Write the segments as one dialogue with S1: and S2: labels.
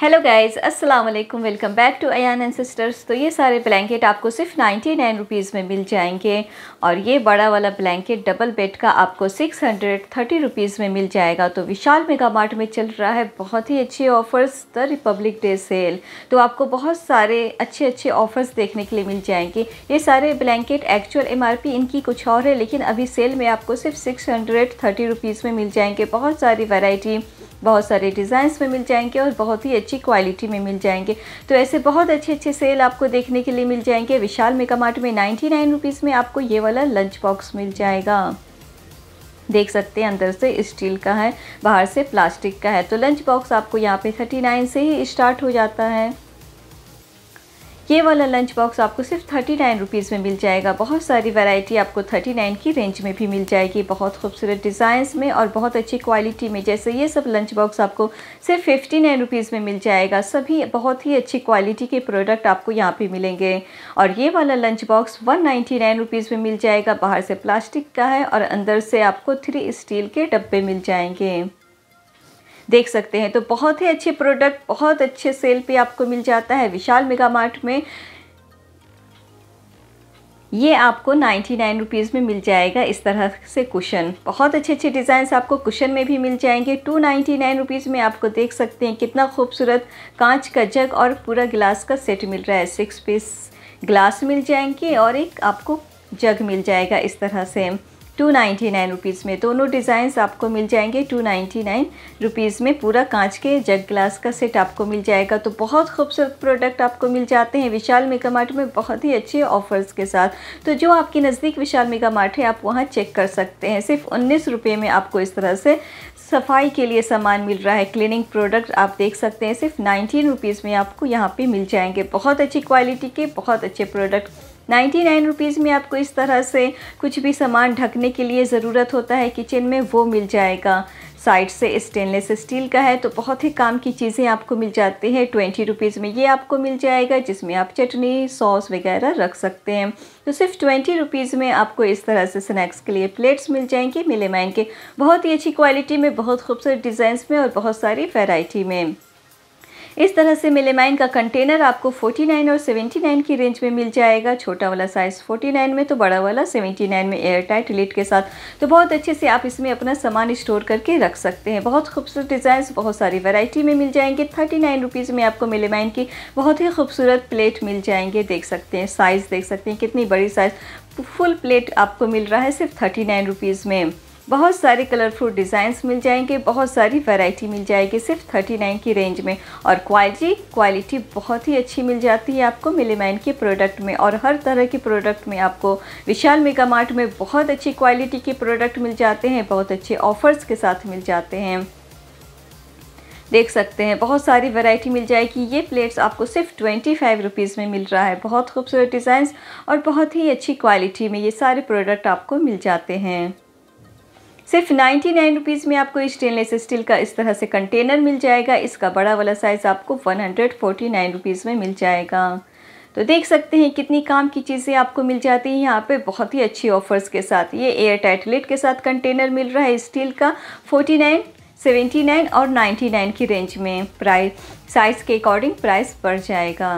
S1: hello guys अस्सलाम वालेकुम welcome back to अन एंड सिस्टर्स तो ये सारे ब्लैंकेट आपको सिर्फ नाइन्टी नाइन रुपीज़ में मिल जाएंगे और ये बड़ा वाला ब्लैंकेट डबल बेड का आपको सिक्स हंड्रेड थर्टी रुपीज़ में मिल जाएगा तो विशाल मेगा मार्ट में चल रहा है बहुत ही अच्छे offers the republic day sale तो आपको बहुत सारे अच्छे अच्छे ऑफ़र्स देखने के लिए मिल जाएंगे ये सारे ब्लैंकेट एक्चुअल एम इनकी कुछ और है लेकिन अभी सेल में आपको सिर्फ सिक्स हंड्रेड थर्टी रुपीज़ में मिल जाएंगे बहुत सारी वेराइटी बहुत सारे डिज़ाइंस में मिल जाएंगे और बहुत ही अच्छी क्वालिटी में मिल जाएंगे तो ऐसे बहुत अच्छे अच्छे सेल आपको देखने के लिए मिल जाएंगे विशाल मेगा मार्ट में नाइन्टी नाइन रुपीज़ में आपको ये वाला लंच बॉक्स मिल जाएगा देख सकते हैं अंदर से स्टील का है बाहर से प्लास्टिक का है तो लंच बॉक्स आपको यहाँ पे थर्टी नाइन से ही स्टार्ट हो जाता है ये वाला लंच बॉक्स आपको सिर्फ थर्टी नाइन रुपीज़ में मिल जाएगा बहुत सारी वैरायटी आपको थर्टी नाइन की रेंज में भी मिल जाएगी बहुत खूबसूरत डिज़ाइंस में और बहुत अच्छी क्वालिटी में जैसे ये सब लंच बॉक्स आपको सिर्फ फिफ्टी नाइन रुपीज़ में मिल जाएगा सभी बहुत ही अच्छी क्वालिटी के प्रोडक्ट आपको यहाँ पर मिलेंगे और ये वाला lunch box one ninety nine rupees में मिल जाएगा बाहर से प्लास्टिक का है और अंदर से आपको थ्री स्टील के डब्बे मिल जाएंगे देख सकते हैं तो बहुत ही अच्छे प्रोडक्ट बहुत अच्छे सेल पे आपको मिल जाता है विशाल मेगा मार्ट में ये आपको नाइन्टी नाइन रुपीज़ में मिल जाएगा इस तरह से कुशन बहुत अच्छे अच्छे डिज़ाइन आपको कुशन में भी मिल जाएंगे टू नाइन्टी नाइन रुपीज़ में आपको देख सकते हैं कितना खूबसूरत कांच का जग और पूरा गिलास का सेट मिल रहा है सिक्स पीस ग्लास मिल जाएंगे और एक आपको जग मिल जाएगा इस तरह से टू नाइन्टी नाइन रुपीज़ में दोनों डिज़ाइंस आपको मिल जाएंगे टू नाइन्टी नाइन रुपीज़ में पूरा कांच के जग ग्लास का सेट आपको मिल जाएगा तो बहुत खूबसूरत प्रोडक्ट आपको मिल जाते हैं विशाल मेगा मार्ट में बहुत ही अच्छे ऑफर्स के साथ तो जो आपके नज़दीक विशाल मेगा मार्ट है आप वहाँ चेक कर सकते हैं सिर्फ उन्नीस रुपये में आपको इस तरह से सफाई के लिए सामान मिल रहा है क्लीनिंग प्रोडक्ट आप देख सकते हैं सिर्फ नाइनटीन रुपीज़ में आपको यहाँ पर मिल जाएंगे बहुत अच्छी क्वालिटी के बहुत अच्छे प्रोडक्ट नाइन्टी नाइन रुपीज़ में आपको इस तरह से कुछ भी सामान ढकने के लिए ज़रूरत होता है किचन में वो मिल जाएगा साइड से स्टेनलेस स्टील का है तो बहुत ही काम की चीज़ें आपको मिल जाती हैं ट्वेंटी रुपीज़ में ये आपको मिल जाएगा जिसमें आप चटनी सॉस वगैरह रख सकते हैं तो सिर्फ ट्वेंटी रुपीज़ में आपको इस तरह से स्नैक्स के लिए प्लेट्स मिल जाएंगे मिले माइन के बहुत ही अच्छी क्वालिटी में बहुत खूबसूरत डिज़ाइंस में और बहुत सारी वेराइटी में इस तरह से मिलेमाइन का कंटेनर आपको 49 और 79 की रेंज में मिल जाएगा छोटा वाला साइज़ 49 में तो बड़ा वाला 79 में एयर टाइट लिट के साथ तो बहुत अच्छे से आप इसमें अपना सामान स्टोर करके रख सकते हैं बहुत खूबसूरत डिज़ाइन बहुत सारी वैरायटी में मिल जाएंगे थर्टी नाइन में आपको मिलेमाइन की बहुत ही खूबसूरत प्लेट मिल जाएंगे देख सकते हैं साइज़ देख सकते हैं कितनी बड़ी साइज़ फुल प्लेट आपको मिल रहा है सिर्फ थर्टी नाइन रुपीज़ में बहुत सारे कलरफुल डिज़ाइंस मिल जाएंगे बहुत सारी वैरायटी मिल जाएगी सिर्फ 39 की रेंज में और क्वालिटी क्वालिटी बहुत ही अच्छी मिल जाती है आपको मिलीमैन के प्रोडक्ट में और हर तरह के प्रोडक्ट में आपको विशाल मेगा मार्ट में बहुत अच्छी क्वालिटी के प्रोडक्ट मिल जाते हैं बहुत अच्छे ऑफ़र्स के साथ मिल जाते हैं देख सकते हैं बहुत सारी वैरायटी मिल जाएगी ये प्लेट्स आपको सिर्फ ट्वेंटी फाइव रुपीज़ में मिल रहा है बहुत खूबसूरत डिज़ाइंस और बहुत ही अच्छी क्वालिटी में ये सारे प्रोडक्ट आपको मिल जाते हैं सिर्फ नाइन्टी नाइन रुपीज़ में आपको स्टेनलेस स्टील का इस तरह से कंटेनर मिल जाएगा इसका बड़ा वाला साइज़ आपको one hundred forty nine rupees में मिल जाएगा तो देख सकते हैं कितनी काम की चीज़ें आपको मिल जाती हैं यहाँ पे बहुत ही अच्छी ऑफर्स के साथ ये एयर टाइटलेट के साथ कंटेनर मिल रहा है स्टील का फोर्टी नाइन सेवेंटी नाइन और नाइन्टी नाइन की रेंज में प्राइस साइज़ के अकॉर्डिंग प्राइस बढ़ जाएगा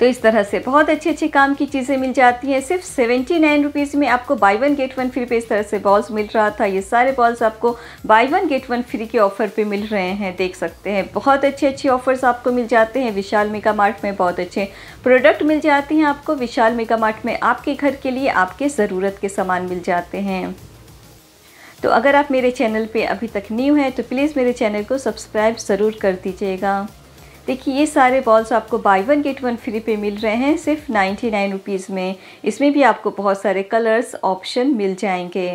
S1: तो इस तरह से बहुत अच्छे अच्छे काम की चीज़ें मिल जाती हैं सिर्फ सेवेंटी नाइन रुपीज़ में आपको buy one get one free पे इस तरह से बॉल्स मिल रहा था ये सारे बॉल्स आपको buy one get one free के ऑफ़र पे मिल रहे हैं देख सकते हैं बहुत अच्छे अच्छे ऑफ़र्स आपको मिल जाते हैं विशाल मेगा मार्ट में बहुत अच्छे प्रोडक्ट मिल जाते हैं आपको विशाल मेगा मार्ट में आपके घर के लिए आपके ज़रूरत के सामान मिल जाते हैं तो अगर आप मेरे चैनल पर अभी तक न्यू हैं तो प्लीज़ मेरे चैनल को सब्सक्राइब ज़रूर कर दीजिएगा देखिए ये सारे बॉल्स आपको buy one get one free पे मिल रहे हैं सिर्फ नाइन्टी नाइन रुपीज़ में इसमें भी आपको बहुत सारे कलर्स ऑप्शन मिल जाएंगे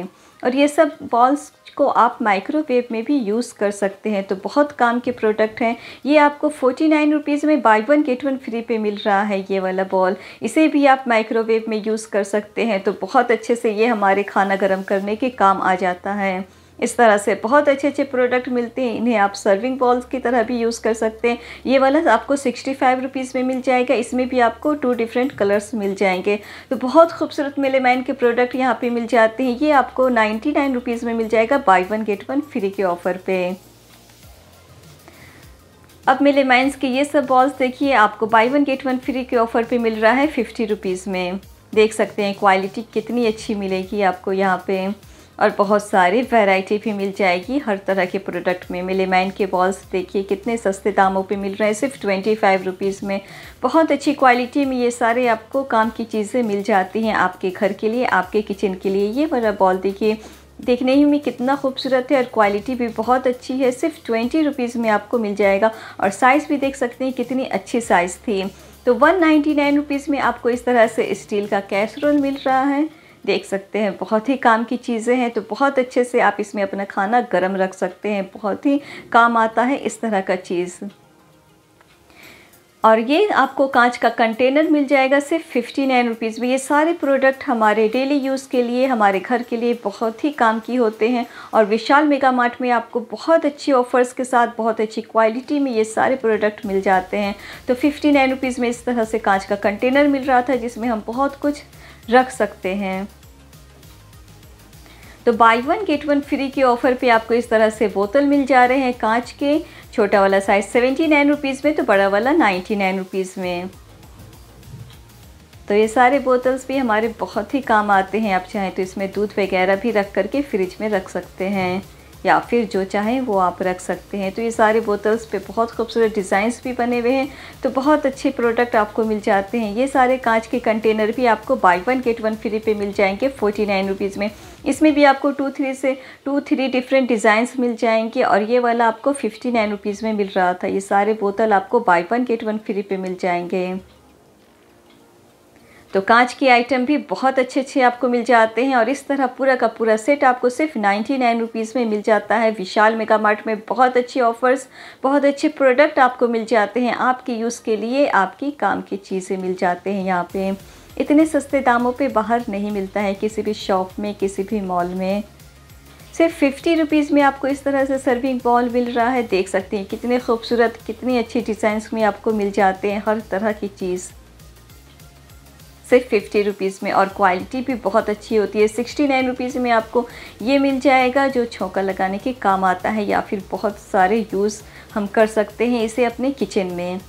S1: और ये सब बॉल्स को आप माइक्रोवेव में भी यूज़ कर सकते हैं तो बहुत काम के प्रोडक्ट हैं ये आपको फोर्टी नाइन रुपीज़ में buy one get one free पे मिल रहा है ये वाला बॉल इसे भी आप माइक्रोवेव में यूज़ कर सकते हैं तो बहुत अच्छे से ये हमारे खाना गर्म करने के काम आ जाता है इस तरह से बहुत अच्छे अच्छे प्रोडक्ट मिलते हैं इन्हें आप सर्विंग बॉल्स की तरह भी यूज़ कर सकते हैं ये वाला आपको सिक्सटी फाइव रुपीज़ में मिल जाएगा इसमें भी आपको टू डिफरेंट कलर्स मिल जाएंगे तो बहुत खूबसूरत मैन के प्रोडक्ट यहाँ पे मिल जाते हैं ये आपको नाइन्टी नाइन रुपीज़ में मिल जाएगा buy one get one free के ऑफ़र पर अब मेले मैंस के ये सब बॉल्स देखिए आपको buy one get one free के ऑफ़र पर मिल रहा है फिफ्टी रुपीज़ में देख सकते हैं क्वालिटी कितनी अच्छी मिलेगी आपको यहाँ पर और बहुत सारी वैरायटी भी मिल जाएगी हर तरह के प्रोडक्ट में मिलेमैन के बॉल्स देखिए कितने सस्ते दामों पे मिल रहे हैं सिर्फ ट्वेंटी फाइव रुपीज़ में बहुत अच्छी क्वालिटी में ये सारे आपको काम की चीज़ें मिल जाती हैं आपके घर के लिए आपके किचन के लिए ये वाला बॉल देखिए देखने ही में कितना खूबसूरत है और क्वालिटी भी बहुत अच्छी है सिर्फ ट्वेंटी रुपीज़ में आपको मिल जाएगा और साइज़ भी देख सकते हैं कितनी अच्छी साइज़ थी तो वन नाइन्टी नाइन रुपीज़ में आपको इस तरह से स्टील का कैसरोल मिल रहा है देख सकते हैं बहुत ही काम की चीज़ें हैं तो बहुत अच्छे से आप इसमें अपना खाना गर्म रख सकते हैं बहुत ही काम आता है इस तरह का चीज़ और ये आपको कांच का कंटेनर मिल जाएगा सिर्फ फिफ्टी नाइन रुपीज़ में ये सारे प्रोडक्ट हमारे डेली यूज़ के लिए हमारे घर के लिए बहुत ही काम की होते हैं और विशाल मेगा मार्ट में आपको बहुत अच्छे ऑफ़र्स के साथ बहुत अच्छी क्वालिटी में ये सारे प्रोडक्ट मिल जाते हैं तो फिफ्टी नाइन रुपीज़ में इस तरह से कांच का कंटेनर मिल रहा था जिसमें हम बहुत कुछ रख सकते हैं तो buy one get one free के ऑफ़र पे आपको इस तरह से बोतल मिल जा रहे हैं कांच के छोटा वाला साइज़ सेवेंटी नाइन रुपीज़ में तो बड़ा वाला नाइन्टी नाइन रुपीज़ में तो ये सारे बोतल्स भी हमारे बहुत ही काम आते हैं आप चाहें तो इसमें दूध वगैरह भी रख करके फ्रिज में रख सकते हैं या फिर जो चाहें वो आप रख सकते हैं तो ये सारे बोतल्स पे बहुत खूबसूरत डिज़ाइंस भी बने हुए हैं तो बहुत अच्छे प्रोडक्ट आपको मिल जाते हैं ये सारे कांच के कंटेनर भी आपको buy one get one free पे मिल जाएंगे फोर्टी नाइन रुपीज़ में इसमें भी आपको टू थ्री से टू थ्री डिफरेंट डिज़ाइंस मिल जाएंगे और ये वाला आपको फिफ्टी नाइन रुपीज़ में मिल रहा था ये सारे बोतल आपको buy one get one free पे मिल जाएंगे तो कांच के आइटम भी बहुत अच्छे अच्छे आपको मिल जाते हैं और इस तरह पूरा का पूरा सेट आपको सिर्फ नाइन्टी नाइन रुपीज़ में मिल जाता है विशाल मेगा मार्ट में बहुत अच्छे ऑफ़र्स बहुत अच्छे प्रोडक्ट आपको मिल जाते हैं आपके यूज़ के लिए आपकी काम की चीज़ें मिल जाते हैं यहाँ पे इतने सस्ते दामों पे बाहर नहीं मिलता है किसी भी शॉप में किसी भी मॉल में सिर्फ फिफ्टी रुपीज़ में आपको इस तरह से सर्विंग बॉल मिल रहा है देख सकते हैं कितने खूबसूरत कितनी अच्छी डिज़ाइंस में आपको मिल जाते हैं हर तरह की चीज़ सिर्फ फिफ्टी रुपीज़ में और क्वालिटी भी बहुत अच्छी होती है सिक्सटी नाइन रुपीज़ में आपको ये मिल जाएगा जो छौका लगाने के काम आता है या फिर बहुत सारे यूज़ हम कर सकते हैं इसे अपने किचन में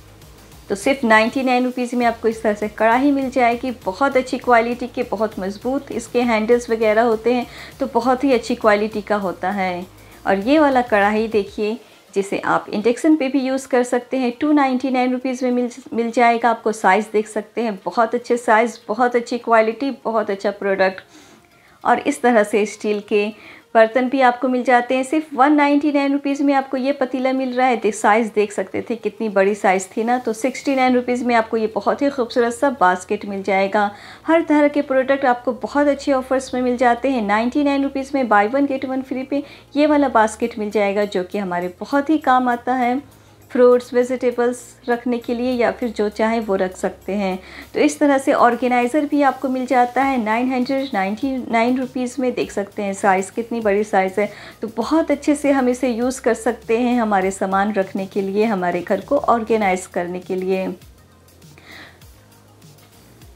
S1: तो सिर्फ नाइन्टी नाइन रुपीज़ में आपको इस तरह से कढ़ाई मिल जाएगी बहुत अच्छी क्वालिटी के बहुत मज़बूत इसके हैंडल्स वगैरह होते हैं तो बहुत ही अच्छी क्वालिटी का होता है और ये वाला कढ़ाई देखिए जिसे आप इंडेक्सन पे भी यूज़ कर सकते हैं टू नाइन्टी नाइन रुपीज़ में मिल मिल जाएगा आपको साइज़ देख सकते हैं बहुत अच्छे साइज़ बहुत अच्छी क्वालिटी बहुत अच्छा प्रोडक्ट और इस तरह से स्टील के बर्तन भी आपको मिल जाते हैं सिर्फ वन नाइन्टी नाइन रुपीज़ में आपको ये पतीला मिल रहा है साइज़ देख सकते थे कितनी बड़ी साइज़ थी ना तो सिक्सटी नाइन रुपीज़ में आपको ये बहुत ही खूबसूरत सा बास्केट मिल जाएगा हर तरह के प्रोडक्ट आपको बहुत अच्छे ऑफर्स में मिल जाते हैं नाइन्टी नाइन रुपीज़ में buy one get one free पे ये वाला बास्केट मिल जाएगा जो कि हमारे बहुत ही काम आता है फ्रूट्स वेजिटेबल्स रखने के लिए या फिर जो चाहें वो रख सकते हैं तो इस तरह से ऑर्गेनाइज़र भी आपको मिल जाता है nine hundred ninety nine rupees में देख सकते हैं साइज़ कितनी बड़ी साइज़ है तो बहुत अच्छे से हम इसे यूज़ कर सकते हैं हमारे सामान रखने के लिए हमारे घर को ऑर्गेनाइज़ करने के लिए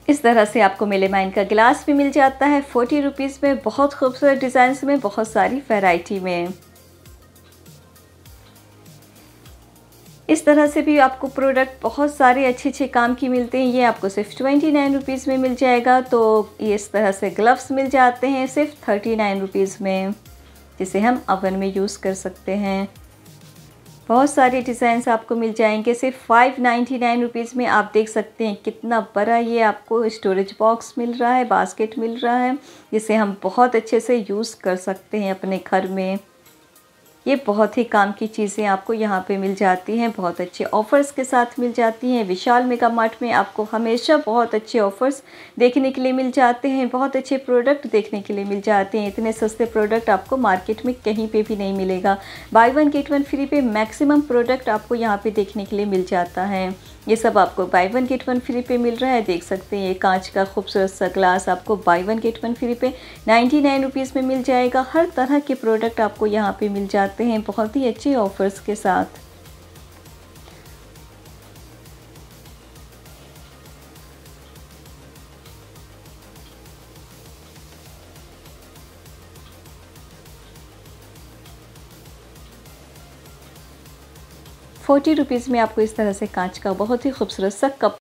S1: इस तरह से आपको माइन का गिलास भी मिल जाता है फोर्टी रुपीज़ में बहुत खूबसूरत डिज़ाइंस में बहुत सारी वैरायटी में इस तरह से भी आपको प्रोडक्ट बहुत सारे अच्छे अच्छे काम की मिलते हैं ये आपको सिर्फ ट्वेंटी नाइन रुपीज़ में मिल जाएगा तो ये इस तरह से ग्लव्स मिल जाते हैं सिर्फ थर्टी नाइन रुपीज़ में जिसे हम अवन में यूज़ कर सकते हैं बहुत सारे डिज़ाइंस आपको मिल जाएंगे सिर्फ फाइव नाइन्टी नाइन रुपीज़ में आप देख सकते हैं कितना बड़ा ये आपको स्टोरेज बॉक्स मिल रहा है बास्केट मिल रहा है जिसे हम बहुत अच्छे से यूज़ कर सकते हैं अपने घर में ये बहुत ही काम की चीज़ें आपको यहाँ पे मिल जाती हैं बहुत अच्छे ऑफ़र्स के साथ मिल जाती हैं विशाल मेगा मार्ट में आपको हमेशा बहुत अच्छे ऑफ़र्स देखने के लिए मिल जाते हैं बहुत अच्छे प्रोडक्ट देखने के लिए मिल जाते हैं इतने सस्ते प्रोडक्ट आपको मार्केट में कहीं पर भी नहीं मिलेगा buy one get one free पे मैक्सिमम प्रोडक्ट आपको यहाँ पर देखने के लिए मिल जाता है ये सब आपको buy one get one free पे मिल रहा है देख सकते हैं ये कांच का खूबसूरत सा ग्लास आपको buy one get one free पे नाइन्टी नाइन रुपीज़ में मिल जाएगा हर तरह के प्रोडक्ट आपको यहाँ पे मिल जाते हैं बहुत ही अच्छे ऑफर्स के साथ फोर्टी रुपीज़ में आपको इस तरह से कांच का बहुत ही खूबसूरत सा कप